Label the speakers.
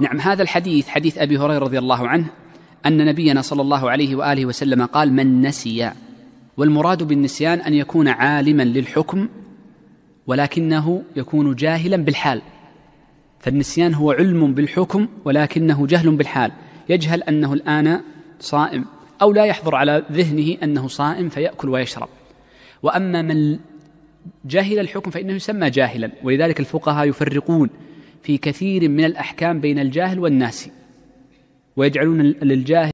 Speaker 1: نعم هذا الحديث حديث ابي هريره رضي الله عنه ان نبينا صلى الله عليه واله وسلم قال من نسي والمراد بالنسيان ان يكون عالما للحكم ولكنه يكون جاهلا بالحال فالنسيان هو علم بالحكم ولكنه جهل بالحال يجهل انه الان صائم او لا يحضر على ذهنه انه صائم فياكل ويشرب واما من جهل الحكم فانه يسمى جاهلا ولذلك الفقهاء يفرقون في كثير من الأحكام بين الجاهل والناس ويجعلون للجاهل